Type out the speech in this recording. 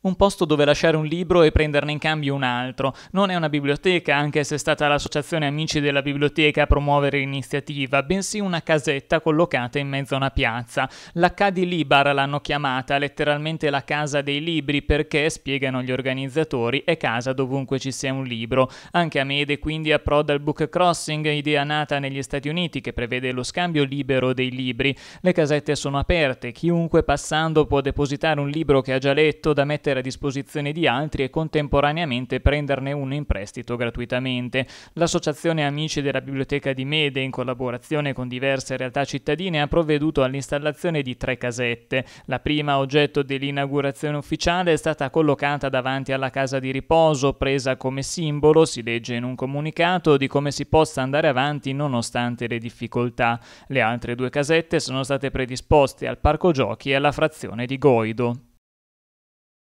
Un posto dove lasciare un libro e prenderne in cambio un altro. Non è una biblioteca, anche se è stata l'associazione Amici della Biblioteca a promuovere l'iniziativa, bensì una casetta collocata in mezzo a una piazza. La K Libar l'hanno chiamata, letteralmente la casa dei libri, perché, spiegano gli organizzatori, è casa dovunque ci sia un libro. Anche a Mede quindi approda il book crossing, idea nata negli Stati Uniti che prevede lo scambio libero dei libri. Le casette sono aperte, chiunque passando può depositare un libro che ha già letto da mettere mettere a disposizione di altri e contemporaneamente prenderne uno in prestito gratuitamente. L'associazione Amici della Biblioteca di Mede, in collaborazione con diverse realtà cittadine, ha provveduto all'installazione di tre casette. La prima, oggetto dell'inaugurazione ufficiale, è stata collocata davanti alla casa di riposo, presa come simbolo, si legge in un comunicato, di come si possa andare avanti nonostante le difficoltà. Le altre due casette sono state predisposte al parco giochi e alla frazione di Goido.